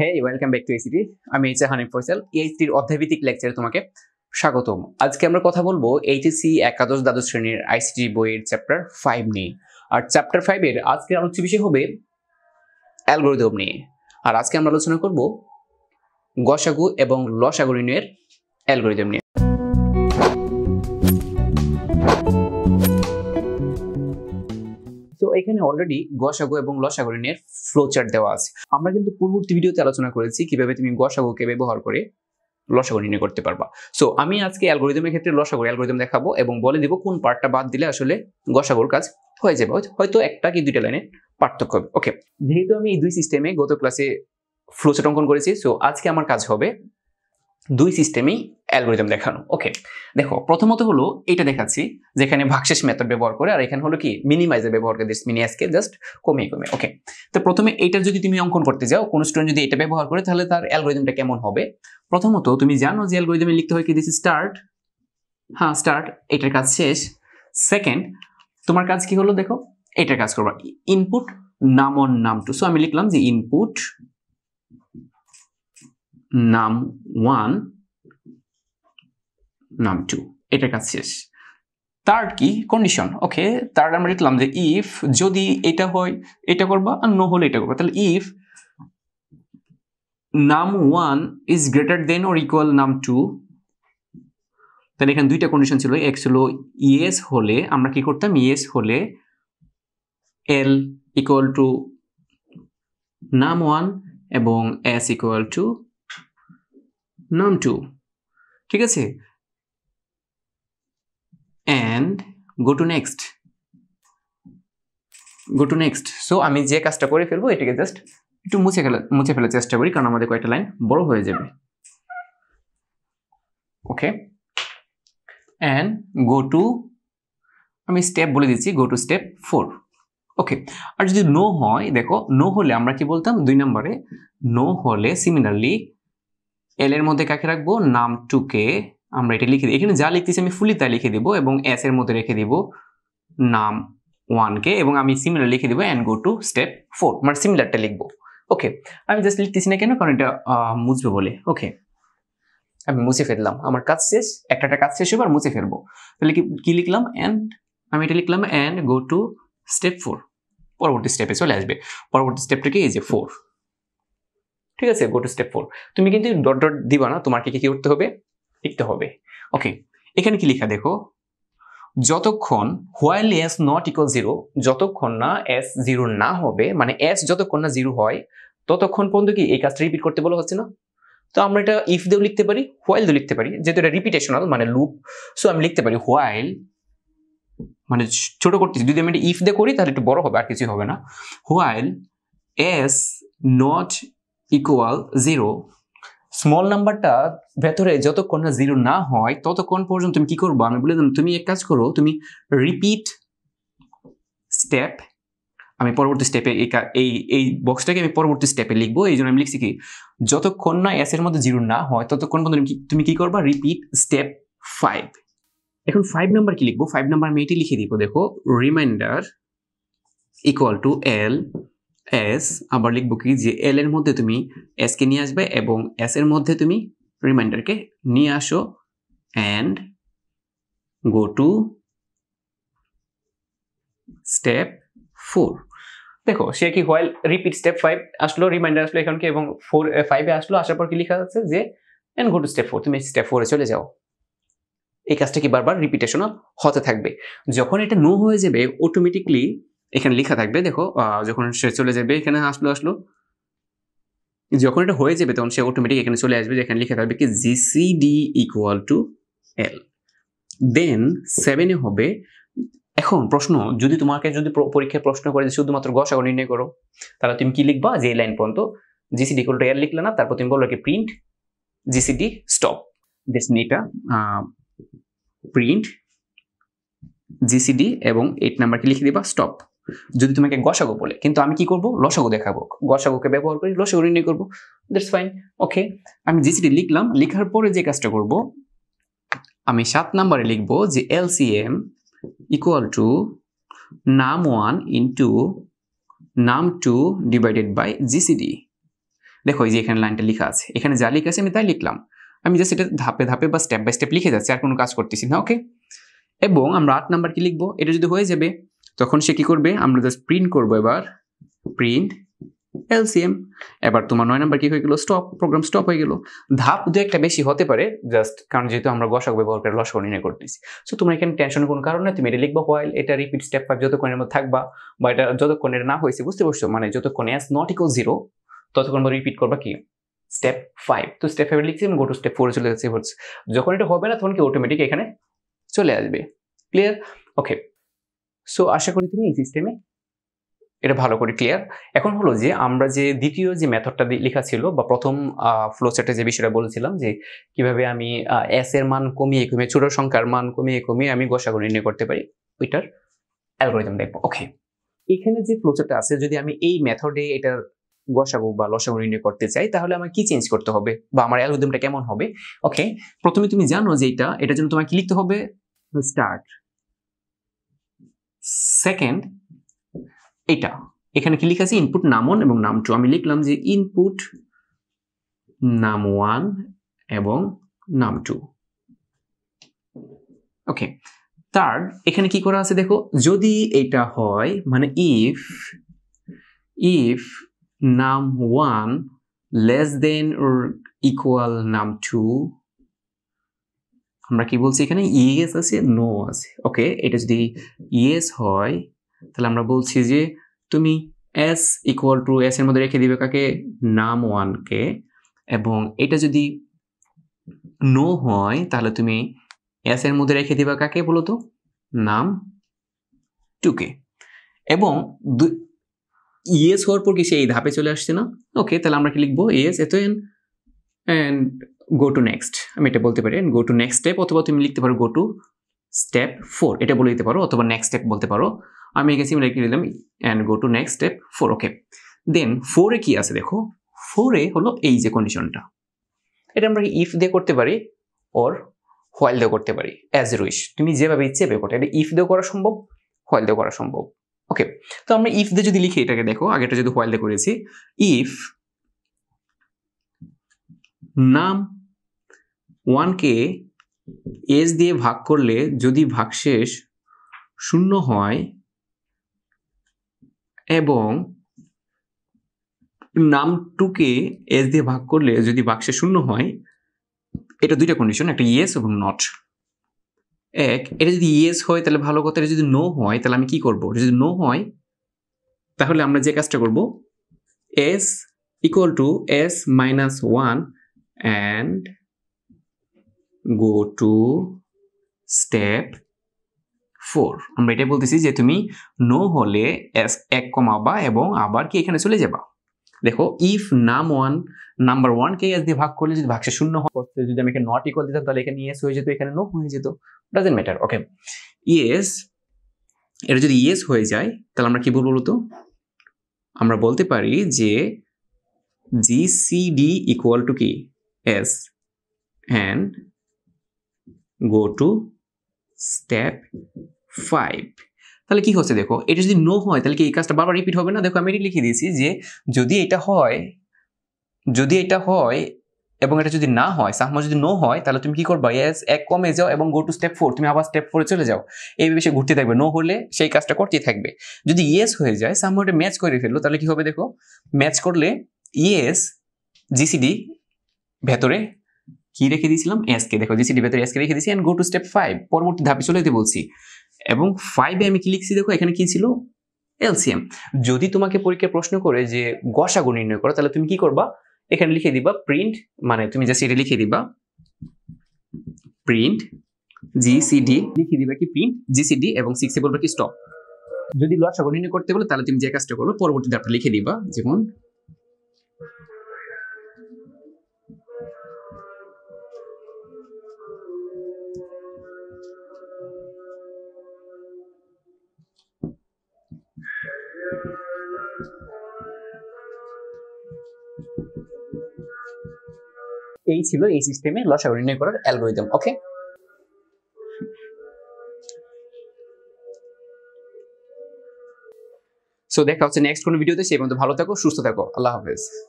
hey welcome back to ACT আমি H এ হানিফ ফৈসাল এইচটির অধ্যায়ভিত্তিক লেকচারে তোমাকে স্বাগতম আজকে আমরা কথা বলবো এইচএসি একাদশ দ্বাদশ শ্রেণীর আইসিটি বইয়ের চ্যাপ্টার ফাইভ নিয়ে আর চ্যাপ্টার ফাইভের আজকে আলোচ্য বিষয় হবে অ্যালগোরিদম নিয়ে আর আজকে আমরা আলোচনা করব গসাগু এবং লসাগরিনের অ্যালগোরিদম নিয়ে এখানে অলরেডি গসাগো এবং লসাগো নিয়ে ফ্লোচার দেওয়া আছে আমরা কিন্তু পূর্ববর্তী ভিডিওতে আলোচনা করেছি কিভাবে তুমি গসাগোকে ব্যবহার করে লসাগো ঋণে করতে পারবা সো আমি আজকে অ্যালগোরিদমের ক্ষেত্রে লসাগো অ্যালগোরিদম দেখাবো এবং বলে দিব কোন পার্টটা বাদ দিলে আসলে গসাগোর কাজ হয়ে যাবে হয়তো একটা কি দুইটা লাইনে পার্থক্য হবে ওকে যেহেতু আমি এই দুই সিস্টেমে গত ক্লাসে ফ্লোচার অঙ্কন করেছি সো আজকে আমার কাজ হবে দুই সিস্টেমেই অ্যালগোরিজম দেখানো ওকে দেখো প্রথমত হলো এটা দেখাচ্ছি যেখানে ভাগশেষ মেথড ব্যবহার করে আর এখানে হলো কি মিনিমাইজার ব্যবহার করে দিস মিনিয়াসকে জাস্ট কমিয়ে কমে ওকে তো প্রথমে এইটার যদি তুমি অঙ্কন করতে যাও কোনো স্টুডেন্ট যদি এটা ব্যবহার করে তাহলে তার অ্যালগোরিজমটা কেমন হবে প্রথমত তুমি জানো যে অ্যালগোরিজমে লিখতে হয় কি দিস স্টার্ট হ্যাঁ স্টার্ট এটার কাজ শেষ সেকেন্ড তোমার কাজ কি হলো দেখো এটার কাজ করবা ইনপুট নাম অন নাম টু সো আমি লিখলাম যে ইনপুট নাম ওয়ান নাম টু এটার কাজ শেষ তার কি কন্ডিশন ওকে তার আমরা লিখলাম যে ইফ যদি এটা হয় এটা করবা আর নো হলে এটা করবা তাহলে if num one is greater than or equal num two তাহলে এখানে দুইটা কন্ডিশন ছিল এক ছিল ইয়েস হলে আমরা কি করতাম ইয়েস হলে L equal to num one এবং S equal to num two ঠিক আছে and go to next go to next so আমি যে কাজটা করে ফেলবো এটাকে জাস্ট একটু মুছে ফেলা মুছে ফেলার চেষ্টা করি কারণ আমাদের কয়েকটা লাইন বড় হয়ে যাবে ওকে অ্যান্ড গো টু আমি স্টেপ বলে দিচ্ছি go to step four okay আর যদি নো হয় দেখো নো হলে আমরা কি বলতাম দুই নম্বরে নো হলে সিমিলারলি এল এর মধ্যে কাকে রাখবো নাম টুকে আমরা এটা লিখে দিই এখানে যা লিখতেছি আমি ফুলি তা লিখে দিব এবং এস এর মধ্যে রেখে দিব নাম ওয়ানকে এবং আমি সিমিলার লিখে দিব and go to step four মানে সিমিলারটা লিখবো ওকে আমি জাস্ট লিখতেছি না কেন কারণ এটা মুছবে বলে ওকে আমি মুছে ফেললাম আমার কাজ শেষ একটা একটা কাজ শেষ হবে আর মুছে ফেলবো তাহলে কি লিখলাম অ্যান্ড আমি এটা লিখলাম and go to step four পরবর্তী স্টেপে চলে আসবে পরবর্তী স্টেপটা কি এই যে ফোর ঠিক আছে গো টু স্টেপ ফোর তুমি কিন্তু ডট ডট দিবা না তোমাকে কি করতে হবে লিখতে হবে ওকে এখানে কি লিখা দেখো যতক্ষণ while S not equal zero যতক্ষণ না এস জিরো না হবে মানে এস যতক্ষণ না জিরো হয় ততক্ষণ পর্যন্ত কি এই কাজটা রিপিট করতে বলা হচ্ছে না তো আমরা এটা ইফ দিয়েও লিখতে পারি হোয়াইল দিয়েও লিখতে পারি যেহেতু এটা রিপিটেশনাল মানে লুপ সো আমি লিখতে পারি হোয়াইল মানে ছোট করতেছি যদি আমি এটা ইফ দিয়ে করি তাহলে একটু বড় হবে আর কিছুই হবে না while S not equal zero small নাম্বারটা ভেতরে যতক্ষণ না জিরো না হয় ততক্ষণ পর্যন্ত তুমি কি করবো আমি বলে তুমি এক কাজ করো তুমি রিপিট স্টেপ আমি পরবর্তী স্টেপে এই এই বক্সটাকে আমি পরবর্তী স্টেপে লিখবো এই জন্য আমি লিখছি কি যতক্ষণ না এস এর মধ্যে জিরো না হয় ততক্ষণ পর্যন্ত তুমি কি করবা রিপিট স্টেপ ফাইভ এখন ফাইভ নাম্বার কি লিখবো ফাইভ নাম্বার আমি এটি লিখে দিব দেখো remainder equal to L S আবার লিখবো কি যে এল এর মধ্যে তুমি এসকে নিয়ে আসবে এবং এস এর মধ্যে তুমি রিমাইন্ডারকে নিয়ে আসো and go to step four দেখো সে কি হোয়াইল রিপিট স্টেপ ফাইভ আসলো রিমাইন্ডার আসলো এখানকে এবং ফোর ফাইভে আসলো আসার পর কি লেখা আছে যে and go to step four তুমি স্টেপ ফোরে চলে যাও এই কাজটা কি বারবার রিপিটেশনও হতে থাকবে যখন এটা নো হয়ে যাবে অটোমেটিকলি এখানে লেখা থাকবে দেখো যখন সে চলে যাবে এখানে আসলো আসলো যখন এটা হয়ে যাবে তখন সে অটোমেটিক এখানে চলে আসবে যেখানে লিখে থাকবে কি GCD equal to L then সেভেনে হবে এখন প্রশ্ন যদি তোমাকে যদি পরীক্ষায় প্রশ্ন করে যে শুধুমাত্র গসাগর নির্ণয় করো তাহলে তুমি কি লিখবা যে লাইন পর্যন্ত জিসিডি ইকুয়াল টু এল লিখলে না তারপর তুমি বলো কি প্রিন্ট জিসিডি স্টপ দেশ এটা প্রিন্ট জিসিডি এবং এইট নাম্বারকে লিখে দিবা স্টপ যদি তোমাকে গসাগো বলে কিন্তু আমি কি করব লসাগো দেখাবো গসাগোকে ব্যবহার করি লসাগো নির্ণয় করবো দ্যাটস ফাইন ওকে আমি জিসিটি লিখলাম লেখার পরে যে কাজটা করব আমি সাত নাম্বারে লিখব যে LCM equal to num one into num two divided by GCD দেখো এই যে এখানে লাইনটা লেখা আছে এখানে যা লেখা আছে আমি তাই লিখলাম আমি জাস্ট এটা ধাপে ধাপে বা স্টেপ বাই স্টেপ লিখে যাচ্ছি আর কোনো কাজ করতেছি না ওকে এবং আমরা আট নাম্বার কি লিখবো এটা যদি হয়ে যাবে তখন সে কি করবে আমরা জাস্ট প্রিন্ট করব এবার প্রিন্ট এলসিএম এবার তোমার নয় নাম্বার কি হয়ে গেলো স্টপ প্রোগ্রাম স্টপ হয়ে গেল ধাপ দু একটা বেশি হতে পারে জাস্ট কারণ যেহেতু আমরা গসাক ব্যবহার করে লসক নির্ণয় করতেছি সো তোমার এখানে টেনশনের কোনো কারণ নয় তুমি এটা লিখবা হোয়াইল এটা রিপিট স্টেপ ফাইভ যতক্ষণের মধ্যে থাকবা বা এটা যতক্ষণ এটা না হয়েছে বুঝতে পারছো মানে যতক্ষণ এস নট ইকো জিরো ততক্ষণ রিপিট করবা কি স্টেপ ফাইভ তো স্টেপ ফাইভে লিখছি এবং গো টু স্টেপ ফোরে চলে যাচ্ছে যখন এটা হবে না তখন কি অটোমেটিক এখানে চলে আসবে ক্লিয়ার ওকে সো আশা করি তুমি এই সিস্টেমে এটা ভালো করে ক্লিয়ার এখন হলো যে আমরা যে দ্বিতীয় যে মেথডটা লেখা ছিল বা প্রথম সেটে যে বিষয়টা বলেছিলাম যে কিভাবে আমি এস এর মান কমিয়ে কমিয়ে ছোট সংখ্যার মান কমিয়ে কমিয়ে আমি গোসাগু নির্ণয় করতে পারি ওইটার অ্যালগোরিদম দেখবো ওকে এখানে যে ফ্লোচারটা আছে যদি আমি এই মেথডে এটার গোসাগু বা লসাগু নির্ণয় করতে চাই তাহলে আমার কি চেঞ্জ করতে হবে বা আমার অ্যালগোরিদমটা কেমন হবে ওকে প্রথমে তুমি জানো যে এটা এটার জন্য তোমাকে কি লিখতে হবে স্টার্ট সেকেন্ড এটা এখানে কি লিখা আছে ইনপুট নাম ওয়ান এবং নাম টু আমি লিখলাম যে ইনপুট নাম ওয়ান এবং নাম টু ওকে তার এখানে কি করা আছে দেখো যদি এটা হয় মানে if if num one less than or equal num two আমরা কি বলছি এখানে ইয়েস e আছে নো আছে ওকে এটা যদি ইয়েস e হয় তাহলে আমরা বলছি যে তুমি এস ইকুয়াল টু এস এর মধ্যে রেখে দিবে কাকে নাম ওয়ানকে এবং এটা যদি নো হয় তাহলে তুমি এস এর মধ্যে রেখে দিবে কাকে বলো তো নাম টুকে এবং ইয়েস e হওয়ার পর কি সে এই ধাপে চলে আসছে না ওকে তাহলে আমরা কি লিখবো ইয়েস এত এন অ্যান্ড গো টু নেক্সট আমি এটা বলতে পারি গো টু নেক্সট স্টেপ অথবা তুমি লিখতে পারো গো টু স্টেপ ফোর এটা বলে দিতে পারো অথবা নেক্সট স্টেপ বলতে পারো আমি এখানে সিম লিখে দিলাম and go to next step four okay then ফোরে কি আছে দেখো ফোরে হলো এই যে কন্ডিশনটা এটা আমরা ইফ দিয়ে করতে পারি ওর হোয়াইল দিয়ে করতে পারি অ্যাজ এ উইশ তুমি যেভাবে ইচ্ছে বের করতে এটা ইফ দিয়ে করা সম্ভব হোয়াইল দিয়ে করা সম্ভব ওকে তো আমরা ইফ দিয়ে যদি লিখি এটাকে দেখো আগেটা যদি হোয়াইল দিয়ে করেছি ইফ নাম ওয়ানকে এস দিয়ে ভাগ করলে যদি ভাগশেষ শূন্য হয় এবং নাম টুকে এস দিয়ে ভাগ করলে যদি বাক্সে শূন্য হয় এটা দুইটা কন্ডিশন একটা ইয়েস এবং নট এক এটা যদি ইয়েস হয় তাহলে ভালো কথা এটা যদি নো হয় তাহলে আমি কি করব যদি নো হয় তাহলে আমরা যে কাজটা করব S equal to S minus one and go to step four আমরা এটাই বলতেছি যে তুমি নো হলে এক কমাবা এবং আবার কি এখানে চলে যাবা দেখো ইফ নাম ওয়ান নাম্বার ওয়ানকে এস দিয়ে ভাগ করলে যদি ভাগশেষ শূন্য হয় যদি আমি এখানে নট ইকুয়াল দিতাম তাহলে এখানে ইয়েস হয়ে যেত এখানে নো হয়ে যেত doesn't matter ওকে yes এটা যদি ইয়েস হয়ে যায় তাহলে আমরা কি বলবো বলতো আমরা বলতে পারি যে gcd ইকুয়াল টু কি S and go to step 5 তাহলে কি হচ্ছে দেখো এটা যদি নো হয় তাহলে কি এই কাজটা বারবার রিপিট হবে না দেখো আমি এটি লিখে দিয়েছি যে যদি এটা হয় যদি এটা হয় এবং এটা যদি না হয় সাহমা যদি নো হয় তাহলে তুমি কি করবা এস এক কমে যাও এবং গো টু স্টেপ ফোর তুমি আবার স্টেপ ফোরে চলে যাও এই বিষয়ে ঘুরতে থাকবে নো হলে সেই কাজটা করতেই থাকবে যদি ইয়েস হয়ে যায় সাহমা ওটা ম্যাচ করে ফেললো তাহলে কি হবে দেখো ম্যাচ করলে ইয়েস জিসিডি ভেতরে কি রেখে দিয়েছিলাম এসকে দেখো জিসিডি ভেতরে এসকে রেখে দিয়েছি and go to step five পরবর্তী ধাপে চলে যেতে বলছি এবং ফাইভে আমি কি লিখছি দেখো এখানে কি ছিল এলসিএম যদি তোমাকে পরীক্ষায় প্রশ্ন করে যে গসাগু নির্ণয় করো তাহলে তুমি কি করবা এখানে লিখে দিবা প্রিন্ট মানে তুমি জাস্ট এটা লিখে দিবা প্রিন্ট জিসিডি লিখে দিবা কি প্রিন্ট জিসিডি এবং সিক্সে বলবা কি স্টপ যদি লসাগু নির্ণয় করতে বলে তাহলে তুমি যে কাজটা করবে পরবর্তী ধাপটা লিখে দিবা যেমন এই ছিল এই সিস্টেমে লসাগু নির্ণয় করার অ্যালগোরিদম ওকে সো দেখা হচ্ছে নেক্সট কোনো ভিডিওতে সেই পর্যন্ত ভালো থাকো সুস্থ থাকো আল্লাহ হাফেজ